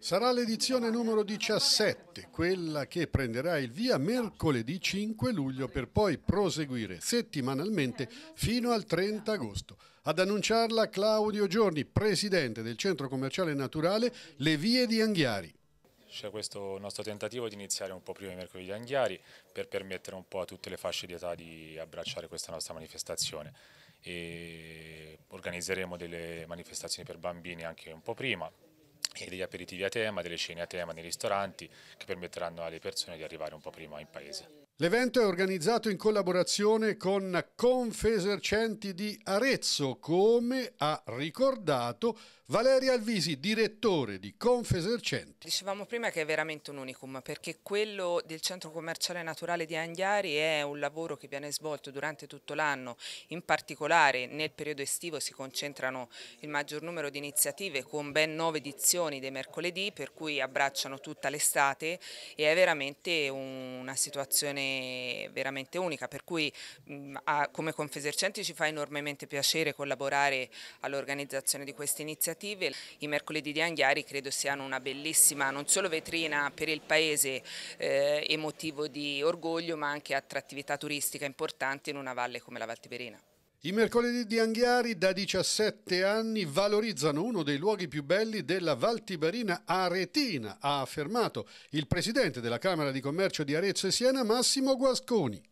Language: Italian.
Sarà l'edizione numero 17, quella che prenderà il via mercoledì 5 luglio per poi proseguire settimanalmente fino al 30 agosto. Ad annunciarla Claudio Giorni, presidente del centro commerciale naturale Le Vie di Anghiari. C'è questo nostro tentativo di iniziare un po' prima di mercoledì Anghiari per permettere un po' a tutte le fasce di età di abbracciare questa nostra manifestazione. E organizzeremo delle manifestazioni per bambini anche un po' prima, e degli aperitivi a tema, delle cene a tema nei ristoranti che permetteranno alle persone di arrivare un po' prima in paese. L'evento è organizzato in collaborazione con Confesercenti di Arezzo, come ha ricordato Valeria Alvisi, direttore di Confesercenti. Dicevamo prima che è veramente un unicum, perché quello del centro commerciale naturale di Anghiari è un lavoro che viene svolto durante tutto l'anno, in particolare nel periodo estivo si concentrano il maggior numero di iniziative con ben nove edizioni dei mercoledì, per cui abbracciano tutta l'estate e è veramente una situazione veramente unica, per cui mh, mm, a, come Confesercenti ci fa enormemente piacere collaborare all'organizzazione di queste iniziative. I mercoledì di Anghiari credo siano una bellissima, non solo vetrina per il paese eh, e di orgoglio, ma anche attrattività turistica importante in una valle come la Valtiberina. I mercoledì di Anghiari da 17 anni valorizzano uno dei luoghi più belli della Valtibarina Aretina, ha affermato il presidente della Camera di Commercio di Arezzo e Siena Massimo Guasconi.